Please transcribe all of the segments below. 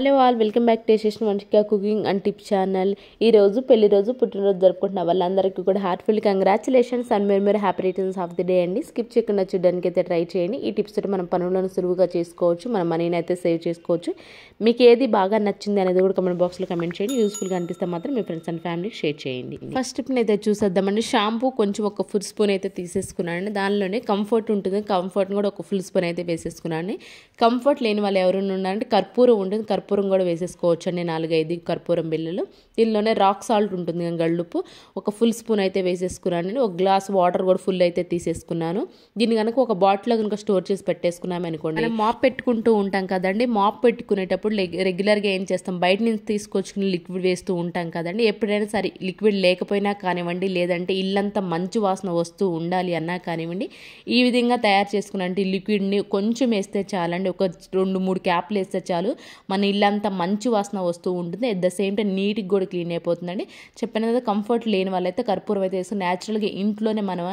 hello all welcome back టేసేసిన Vanshika cooking and tip channel ఈ రోజు పెళ్లి రోజు పుట్టినరోజు జరుపుకుంటున్న వాళ్ళందరికీ కూడా హార్ట్ఫుల్ కంగ్రాచులేషన్స్ అండ్ మీరు మీరు happy returns of the day అండి స్కిప్ చేయకుండా చూడడానికి అయితే ట్రై చేయండి ఈ టిప్స్ తోటి మనం పనులను సులువుగా చేసుకోవచ్చు మన మనీని అయితే సేవ్ చేసుకోవచ్చు మీకు ఏది బాగా నచ్చింది అనేది కూడా కమెంట్ బాక్స్లో కమెంట్ చేయండి యూస్ఫుల్గా అనిపిస్తే మాత్రం మీ ఫ్రెండ్స్ అండ్ ఫ్యామిలీకి షేర్ చేయండి ఫస్ట్ టిప్ని అయితే చూసేద్దామండి షాంపూ కొంచెం ఒక ఫుల్ స్పూన్ అయితే తీసేసుకున్నాను దానిలోనే కంఫర్ట్ ఉంటుంది కంఫర్ట్ని కూడా ఒక ఫుల్ స్పూన్ అయితే వేసేసుకున్నాను కంఫర్ట్ లేని వాళ్ళు ఎవరైనా ఉన్నారంటే కర్పూరం ఉంటుంది కర్పూరం కర్పూరం కూడా వేసేసుకోవచ్చు అండి నాలుగైదు కర్పూరం బిల్లలు దీనిలోనే రాక్ సాల్ట్ ఉంటుంది గళ్ళుప్పు ఒక ఫుల్ స్పూన్ అయితే వేసేసుకున్నాను ఒక గ్లాస్ వాటర్ కూడా ఫుల్ అయితే తీసేసుకున్నాను దీన్ని కనుక ఒక బాటిల్లో కనుక స్టోర్ చేసి పెట్టేసుకున్నాం అనుకోండి మనం మాప్ పెట్టుకుంటూ ఉంటాం కదండి మాప్ పెట్టుకునేటప్పుడు రెగ్యులర్గా ఏం చేస్తాం బయట నుంచి తీసుకొచ్చుకుని లిక్విడ్ వేస్తూ ఉంటాం కదండి ఎప్పుడైనా సరే లిక్విడ్ లేకపోయినా కానివ్వండి లేదంటే ఇల్లంతా మంచి వాసన వస్తూ ఉండాలి అన్నా కానివ్వండి ఈ విధంగా తయారు చేసుకున్న లిక్విడ్ని కొంచెం వేస్తే చాలండి ఒక రెండు మూడు క్యాప్లు వేస్తే చాలు మన ఇల్లంతా మంచి వాసన వస్తూ ఉంటుంది అట్ ద సేమ్ టైం నీట్గా కూడా క్లీన్ అయిపోతుందండి చెప్పిన కదా కంఫర్ట్ లేని వాళ్ళైతే కర్పూరం అయితే వేసుకుని న్యాచురల్గా ఇంట్లోనే మనం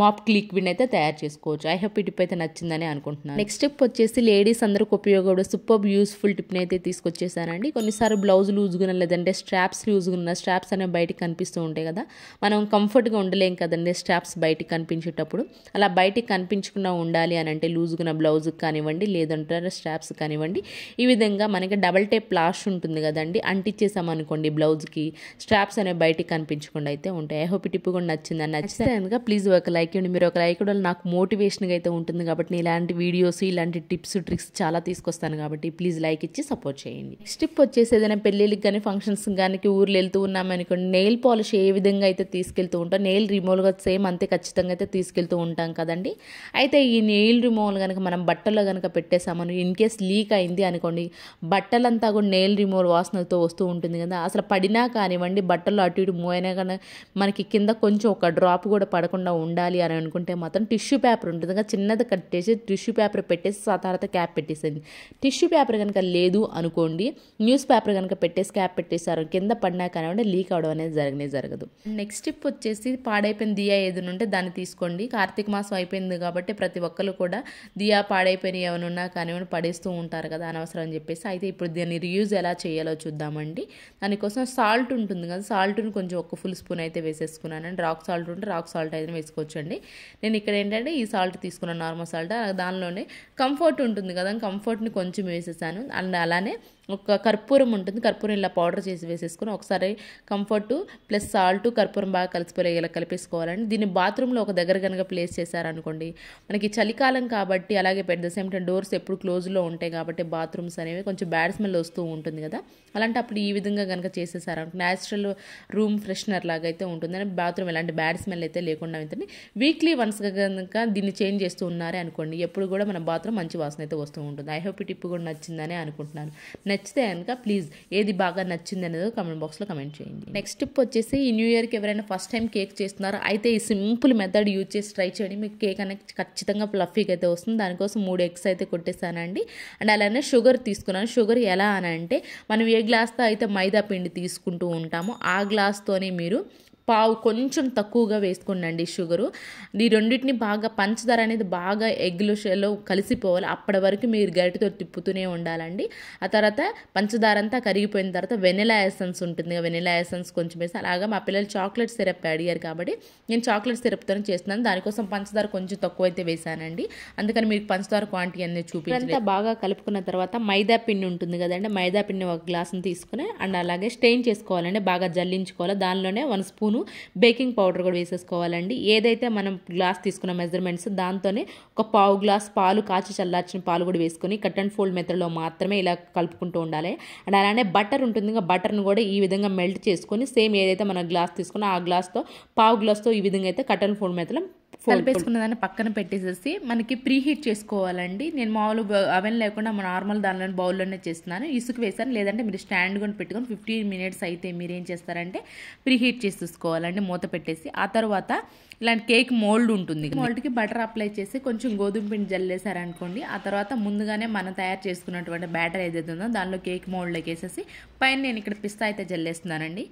మాప్ లిక్విడ్ అయితే తయారు చేసుకోవచ్చు ఐ హోప్ ఈ టిప్ అయితే నచ్చిందని అనుకుంటున్నాను నెక్స్ట్ టిప్ వచ్చేసి లేడీస్ అందరికి ఉపయోగపడే సూపర్ యూస్ఫుల్ టిప్ని అయితే తీసుకొచ్చేసానండి కొన్నిసార్లు బ్లౌజ్ లూజ్గా లేదంటే స్ట్రాప్స్ లూజ్గా ఉన్న స్ట్రాప్స్ అనేవి బయటకు కనిపిస్తూ ఉంటాయి కదా మనం కంఫర్ట్గా ఉండలేం కదండి స్ట్రాప్స్ బయటకు కనిపించేటప్పుడు అలా బయటికి కనిపించకుండా ఉండాలి అని అంటే లూజ్గా బ్లౌజ్ కానివ్వండి లేదంటే స్ట్రాప్స్ కానివ్వండి ఈ విధంగా మనకి డబల్ టేప్ లాష్ ఉంటుంది కదండి అంటిచ్చేసామనుకోండి బ్లౌజ్కి స్ట్రాప్స్ అనేవి బయటికి కనిపించకుండా అయితే ఉంటాయి ఐ హోప్ టిప్ కూడా నచ్చిందని నచ్చితే కనుక ప్లీజ్ ఒక లైక్ ఇవ్వండి మీరు ఒక లైక్ ఇవ్వడం నాకు మోటివేషన్గా అయితే ఉంటుంది కాబట్టి నేను ఇలాంటి వీడియోస్ ఇలాంటి టిప్స్ ట్రిక్స్ చాలా తీసుకొస్తాను కాబట్టి ప్లీజ్ లైక్ ఇచ్చి సపోర్ట్ చేయండి నెక్స్ట్ టిప్ వచ్చేసి ఏదైనా పెళ్ళిళ్ళకి కానీ ఫంక్షన్స్ కానీ ఊర్లు వెళ్తూ ఉన్నామనుకోండి నెయిల్ పాలిష్ ఏ విధంగా అయితే తీసుకెళ్తూ ఉంటాం నెయిల్ రిమూవల్గా సేమ్ అంతే ఖచ్చితంగా అయితే తీసుకెళ్తూ ఉంటాం కదండి అయితే ఈ నెయిల్ రిమూవల్ కనుక మనం బట్టల్లో కనుక పెట్టేసామని ఇన్ కేస్ లీక్ అయింది అనుకోండి బట్టలంతా కూడా నెయిల్ రిమూవల్ వాసనతో వస్తూ ఉంటుంది కదా అసలు పడినా కానివ్వండి బట్టలు అటు ఇటు మూవ్ కానీ మనకి కింద కొంచెం ఒక డ్రాప్ కూడా పడకుండా ఉండాలి చేయాలి అని అనుకుంటే మాత్రం టిష్యూ పేపర్ ఉంటుంది కదా చిన్నది కట్టేసి టిష్యూ పేపర్ పెట్టేసి తర్వాత క్యాప్ పెట్టేసేది టిష్యూ పేపర్ కనుక లేదు అనుకోండి న్యూస్ పేపర్ కనుక పెట్టేసి క్యాప్ పెట్టేసారు కింద పడినా కానివ్వండి లీక్ అవడం అనేది జరగనే జరగదు నెక్స్ట్ టిప్ వచ్చేసి పాడైపోయిన దియా ఏదైనా ఉంటే దాన్ని తీసుకోండి కార్తీక మాసం అయిపోయింది కాబట్టి ప్రతి ఒక్కరు కూడా దియా పాడైపోయిన ఏమైనా కానివ్వండి పడేస్తూ ఉంటారు కదా అనవసరం అని చెప్పేసి అయితే ఇప్పుడు దీన్ని రియూజ్ ఎలా చేయాలో చూద్దామండి దానికోసం సాల్ట్ ఉంటుంది కదా సాల్ట్ని కొంచెం ఒక ఫుల్ స్పూన్ అయితే వేసేసుకున్నానండి రాక్ సాల్ట్ ఉంటే రాక్ సాల్ట్ అయితే వేసుకోవచ్చు తీసుకోవచ్చండి నేను ఇక్కడ ఏంటంటే ఈ సాల్ట్ తీసుకున్నాను నార్మల్ సాల్ట్ దానిలోనే కంఫర్ట్ ఉంటుంది కదా కంఫర్ట్ని కొంచెం వేసేసాను అండ్ అలానే ఒక కర్పూరం ఉంటుంది కర్పూరం ఇలా పౌడర్ చేసి వేసేసుకుని ఒకసారి కంఫర్ట్ ప్లస్ సాల్ట్ కర్పూరం బాగా ఇలా కలిపేసుకోవాలండి దీన్ని బాత్రూంలో ఒక దగ్గర కనుక ప్లేస్ చేశారనుకోండి మనకి చలికాలం కాబట్టి అలాగే పెద్ద సేమ్ డోర్స్ ఎప్పుడు క్లోజ్లో ఉంటాయి కాబట్టి బాత్రూమ్స్ అనేవి కొంచెం బ్యాడ్ స్మెల్ వస్తూ ఉంటుంది కదా అలాంటి అప్పుడు ఈ విధంగా కనుక చేసేసారనుకో న్యాచురల్ రూమ్ ఫ్రెషనర్ లాగా అయితే ఉంటుంది అని బాత్రూమ్ ఎలాంటి బ్యాడ్ స్మెల్ అయితే లేకుండా ఉంటుంది వీక్లీ వన్స్ కనుక దీన్ని చేంజ్ చేస్తూ ఉన్నారే అనుకోండి ఎప్పుడు కూడా మన బాత్రూమ్ మంచి వాసన అయితే వస్తూ ఉంటుంది ఐ హోప్ ఈ టిప్ కూడా నచ్చిందని అనుకుంటున్నాను నచ్చితే కనుక ప్లీజ్ ఏది బాగా నచ్చింది అనేది కమెంట్ బాక్స్లో కమెంట్ చేయండి నెక్స్ట్ టిప్ వచ్చేసి ఈ న్యూ ఇయర్కి ఎవరైనా ఫస్ట్ టైం కేక్ చేస్తున్నారో అయితే ఈ సింపుల్ మెథడ్ యూజ్ చేసి ట్రై చేయండి మీకు కేక్ అనేది ఖచ్చితంగా ఫ్లఫీగా అయితే వస్తుంది దానికోసం మూడు ఎగ్స్ అయితే కొట్టేశానండి అండ్ అలానే షుగర్ తీసుకున్నాను షుగర్ ఎలా అని అంటే మనం ఏ గ్లాస్తో అయితే మైదా పిండి తీసుకుంటూ ఉంటామో ఆ గ్లాస్తోనే మీరు పావు కొంచెం తక్కువగా వేసుకోండి షుగరు ఈ రెండింటిని బాగా పంచదార అనేది బాగా ఎగ్లులో కలిసిపోవాలి అప్పటి వరకు మీరు గరిటితో తిప్పుతూనే ఉండాలండి ఆ తర్వాత పంచదార అంతా కరిగిపోయిన తర్వాత వెనిలా ఎసెన్స్ ఉంటుంది వెనిలా ఎసెన్స్ కొంచెం వేసి అలాగా మా పిల్లలు చాక్లెట్ సిరప్ అడిగారు కాబట్టి నేను చాక్లెట్ సిరప్తో చేస్తున్నాను దానికోసం పంచదార కొంచెం తక్కువ అయితే వేసానండి అందుకని మీకు పంచదార క్వాంటిటీ అనేది చూపించండి బాగా కలుపుకున్న తర్వాత మైదా పిండి ఉంటుంది కదండి మైదా పిండి ఒక గ్లాస్ని తీసుకుని అండ్ అలాగే స్టెయిన్ చేసుకోవాలండి బాగా జల్లించుకోవాలి దానిలోనే one spoon spoon baking powder కూడా వేసేసుకోవాలండి ఏదైతే మనం గ్లాస్ తీసుకున్న మెజర్మెంట్స్ దాంతోనే ఒక పావు గ్లాస్ పాలు కాచి చల్లార్చిన పాలు కూడా వేసుకొని కట్ అండ్ ఫోల్డ్ మెథడ్లో మాత్రమే ఇలా కలుపుకుంటూ ఉండాలి అండ్ అలానే బటర్ ఉంటుంది ఇంకా బటర్ను కూడా ఈ విధంగా మెల్ట్ చేసుకొని సేమ్ ఏదైతే మనం గ్లాస్ తీసుకున్నా ఆ గ్లాస్తో పావు గ్లాస్తో ఈ విధంగా అయితే కట్ అండ్ ఫోల్డ్ మెథడ్లో కలిపేసుకున్న దాన్ని పక్కన పెట్టేసేసి మనకి ప్రీహీట్ చేసుకోవాలండి నేను మామూలు అవెన్ లేకుండా నార్మల్ దానిలో బౌల్లోనే చేస్తున్నాను ఇసుక వేసాను లేదంటే మీరు స్టాండ్ కొని పెట్టుకొని ఫిఫ్టీన్ మినిట్స్ అయితే మీరు ఏం చేస్తారంటే ప్రీహీట్ చేసి చూసుకోవాలండి మూత పెట్టేసి ఆ తర్వాత ఇలాంటి కేక్ మోల్డ్ ఉంటుంది మోల్డ్కి బటర్ అప్లై చేసి కొంచెం గోధుమ పిండి జల్లేసారనుకోండి ఆ తర్వాత ముందుగానే మనం తయారు చేసుకున్నటువంటి బ్యాటర్ ఏదైతే ఉందో దానిలో కేక్ మోల్డ్లోకి వేసేసి పైన నేను ఇక్కడ పిస్తా అయితే జల్లేస్తున్నానండి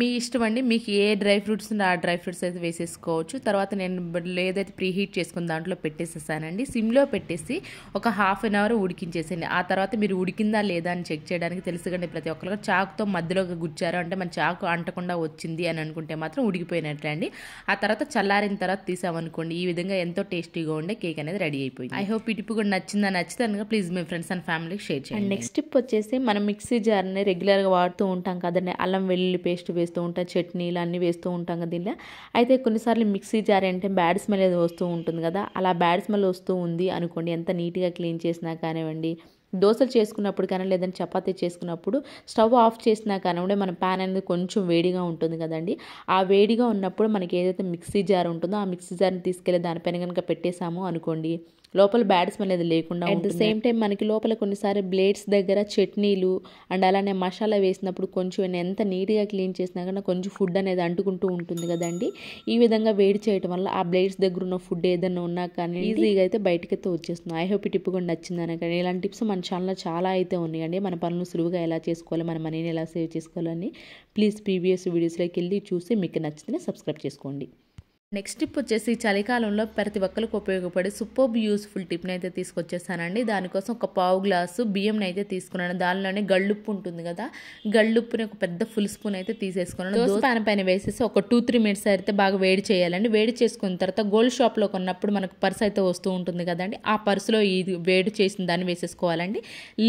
మీ ఇష్టం అండి మీకు ఏ డ్రై ఫ్రూట్స్ ఆ డ్రై ఫ్రూట్స్ అయితే వేసేసుకోవచ్చు తర్వాత నేను లేదైతే ప్రీ హీట్ చేసుకుని దాంట్లో పెట్టేసేసానండి సిమ్లో పెట్టేసి ఒక హాఫ్ అన్ అవర్ ఉడికించేసేయండి ఆ తర్వాత మీరు ఉడికిందా లేదా అని చెక్ చేయడానికి తెలుసుకండి ప్రతి ఒక్కరికి చాకుతో మధ్యలో గుచ్చారు అంటే మన చాకు అంటకుండా వచ్చింది అని అనుకుంటే మాత్రం ఉడికిపోయినట్లండి అండి ఆ తర్వాత చల్లారిన తర్వాత తీసామనుకోండి ఈ విధంగా ఎంతో టేస్టీగా ఉండే కేక్ అనేది రెడీ అయిపోయింది ఐ హోప్ ఇటు కూడా నచ్చిందా నచ్చితే కనుక ప్లీజ్ మీ ఫ్రెండ్స్ అండ్ ఫ్యామిలీకి షేర్ చేయండి నెక్స్ట్ టిప్ వచ్చేసి మనం మిక్సీ జార్ని రెగ్యులర్గా వాడుతూ ఉంటాం కదండి అల్లం వెల్లుల్లి పేస్ట్ వేస్తూ ఉంటాం చట్నీలు అన్నీ వేస్తూ ఉంటాం కదా దీనిలో అయితే కొన్నిసార్లు మిక్సీ జార్ అంటే బ్యాడ్ స్మెల్ వస్తూ ఉంటుంది కదా అలా బ్యాడ్ స్మెల్ వస్తూ ఉంది అనుకోండి ఎంత నీట్గా క్లీన్ చేసినా కానివ్వండి దోశలు చేసుకున్నప్పుడు కానీ లేదంటే చపాతీ చేసుకున్నప్పుడు స్టవ్ ఆఫ్ చేసినా కానివ్వండి మన ప్యాన్ అనేది కొంచెం వేడిగా ఉంటుంది కదండి ఆ వేడిగా ఉన్నప్పుడు మనకి ఏదైతే మిక్సీ జార్ ఉంటుందో ఆ మిక్సీ జార్ని తీసుకెళ్ళి దానిపైన కనుక పెట్టేసాము అనుకోండి లోపల బ్యాడ్ స్మెల్ అనేది లేకుండా అట్ ద సేమ్ టైం మనకి లోపల కొన్నిసారి బ్లేడ్స్ దగ్గర చట్నీలు అండ్ అలానే మసాలా వేసినప్పుడు కొంచెం ఎంత నీట్గా క్లీన్ చేసినా కన్నా కొంచెం ఫుడ్ అనేది అంటుకుంటూ ఉంటుంది కదండి ఈ విధంగా వేడి చేయటం వల్ల ఆ బ్లేడ్స్ దగ్గర ఉన్న ఫుడ్ ఏదైనా ఉన్నా కానీ ఈజీగా అయితే బయటకైతే వచ్చేస్తుంది ఐ హోప్ ఈ టిప్ కూడా నచ్చిందని కానీ ఇలాంటి టిప్స్ మన ఛానల్లో చాలా అయితే ఉన్నాయండి మన పనులు సులువుగా ఎలా చేసుకోవాలి మన మనీని ఎలా సేవ్ చేసుకోవాలని ప్లీజ్ ప్రీవియస్ వీడియోస్లోకి వెళ్ళి చూసి మీకు నచ్చితేనే సబ్స్క్రైబ్ చేసుకోండి నెక్స్ట్ టిప్ వచ్చేసి చలికాలంలో ప్రతి ఒక్కరికి ఉపయోగపడే సూపర్బ్ యూస్ఫుల్ టిప్ని అయితే తీసుకొచ్చేసానండి దానికోసం ఒక పావు గ్లాసు బియ్యంని అయితే తీసుకున్నాను దానిలోనే గళ్ళుప్పు ఉంటుంది కదా గళ్ళుప్పుని ఒక పెద్ద ఫుల్ స్పూన్ అయితే తీసేసుకున్నాను దోశ పైన వేసేసి ఒక టూ త్రీ మినిట్స్ అయితే బాగా వేడి చేయాలండి వేడి చేసుకున్న తర్వాత గోల్డ్ షాప్లో కొన్నప్పుడు మనకు పర్స్ అయితే వస్తూ ఉంటుంది కదండి ఆ పర్సులో ఇది వేడి చేసిన దాన్ని వేసేసుకోవాలండి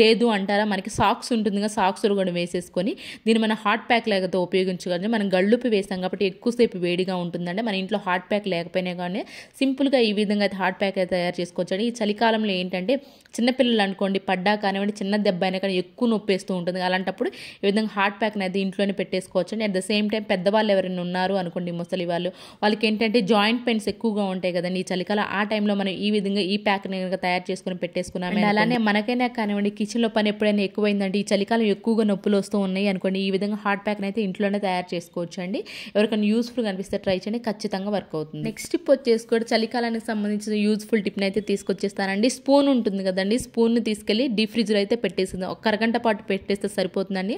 లేదు అంటారా మనకి సాక్స్ ఉంటుంది కదా సాక్స్ కూడా వేసేసుకొని దీన్ని మనం హాట్ ప్యాక్ లాగా ఉపయోగించగలండి మనం గళ్ళుప్పు వేసాం కాబట్టి ఎక్కువసేపు వేడిగా ఉంటుందండి మన ఇంట్లో హార్డ్ ప్యాక్ లేకపోయినా కానీ సింపుల్గా ఈ విధంగా అయితే హార్డ్ ప్యాక్ అయితే తయారు చేసుకోవచ్చండి ఈ చలికాలంలో ఏంటంటే చిన్నపిల్లలు అనుకోండి పడ్డా కానివ్వండి చిన్న దెబ్బ అయినా కానీ ఎక్కువ నొప్పేస్తూ ఉంటుంది అలాంటప్పుడు ఈ విధంగా హార్ట్ ప్యాక్ని అయితే ఇంట్లోనే పెట్టేసుకోవచ్చండి అట్ ద సేమ్ టైం పెద్దవాళ్ళు ఎవరైనా ఉన్నారు అనుకోండి ముసలి వాళ్ళు వాళ్ళకి ఏంటంటే జాయింట్ పెయిన్స్ ఎక్కువగా ఉంటాయి కదండి ఈ చలికాలం ఆ టైంలో మనం ఈ విధంగా ఈ ప్యాక్ని కనుక తయారు చేసుకుని పెట్టేసుకున్నాం అలానే మనకైనా కానివ్వండి కిచెన్లో పని ఎప్పుడైనా ఎక్కువైందంటే ఈ చలికాలం ఎక్కువగా నొప్పులు వస్తూ ఉన్నాయి అనుకోండి ఈ విధంగా హార్ట్ ప్యాక్ని అయితే ఇంట్లోనే తయారు చేసుకోవచ్చు అండి ఎవరికైనా యూస్ఫుల్గా అనిపిస్తే ట్రై చేయండి ఖచ్చితంగా వర్క్ వర్క్ అవుతుంది నెక్స్ట్ టిప్ వచ్చేసి కూడా చలికాలానికి సంబంధించిన యూజ్ఫుల్ టిప్ని అయితే తీసుకొచ్చేస్తానండి స్పూన్ ఉంటుంది కదండి స్పూన్ని తీసుకెళ్ళి డీ ఫ్రిడ్జ్లో అయితే పెట్టేసింది ఒక అరగంట పాటు పెట్టేస్తే సరిపోతుందండి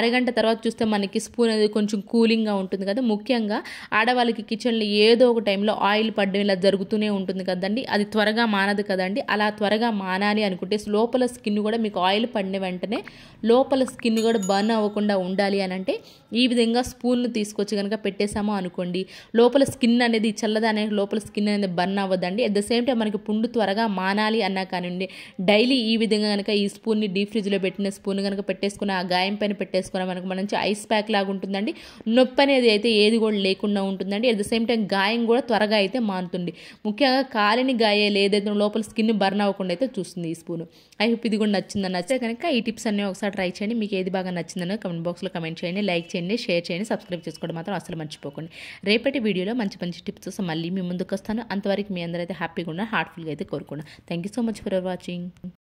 అరగంట తర్వాత చూస్తే మనకి స్పూన్ అనేది కొంచెం కూలింగ్గా ఉంటుంది కదా ముఖ్యంగా ఆడవాళ్ళకి కిచెన్లో ఏదో ఒక టైంలో ఆయిల్ పడ్డం ఇలా జరుగుతూనే ఉంటుంది కదండి అది త్వరగా మానదు కదండి అలా త్వరగా మానాలి అనుకుంటే లోపల స్కిన్ కూడా మీకు ఆయిల్ పడిన వెంటనే లోపల స్కిన్ కూడా బర్న్ అవ్వకుండా ఉండాలి అని అంటే ఈ విధంగా స్పూన్ను తీసుకొచ్చి కనుక పెట్టేసాము అనుకోండి లోపల స్కిన్ అనేది చల్లదాని లోపల స్కిన్ అనేది బర్న్ అవ్వదండి అట్ ద సేమ్ టైం మనకి పుండు త్వరగా మానాలి అన్నా కానివ్వండి డైలీ ఈ విధంగా కనుక ఈ స్పూన్ని డీప్ ఫ్రిడ్జ్లో పెట్టిన స్పూన్ కనుక పెట్టేసుకున్న ఆ గాయం పైన పెట్టేసుకున్న మనకు మంచి ఐస్ ప్యాక్ లాగా ఉంటుందండి నొప్పి అనేది అయితే ఏది కూడా లేకుండా ఉంటుందండి అట్ ద సేమ్ టైం గాయం కూడా త్వరగా అయితే మానుతుంది ముఖ్యంగా కాలిని గాయాలు ఏదైతే లోపల స్కిన్ బర్న్ అవ్వకుండా అయితే చూస్తుంది ఈ స్పూన్ ఐ హోప్ ఇది కూడా నచ్చిందని నచ్చే కనుక ఈ టిప్స్ అన్ని ఒకసారి ట్రై చేయండి మీకు ఏది బాగా నచ్చిందని కమెంట్ బాక్స్లో కమెంట్ చేయండి లైక్ చేయండి షేర్ చేయండి సబ్స్క్రైబ్ చేసుకోవడం మాత్రం అసలు మర్చిపోకండి రేపటి వీడియోలో మంచి మంచి మంచి టిప్స్ మళ్ళీ మీ ముందుకు వస్తాను అంతవరకు మీ అందరైతే హ్యాపీగా ఉన్నారు హార్ట్ఫుల్గా అయితే కోరుకున్నాను thank you so much for watching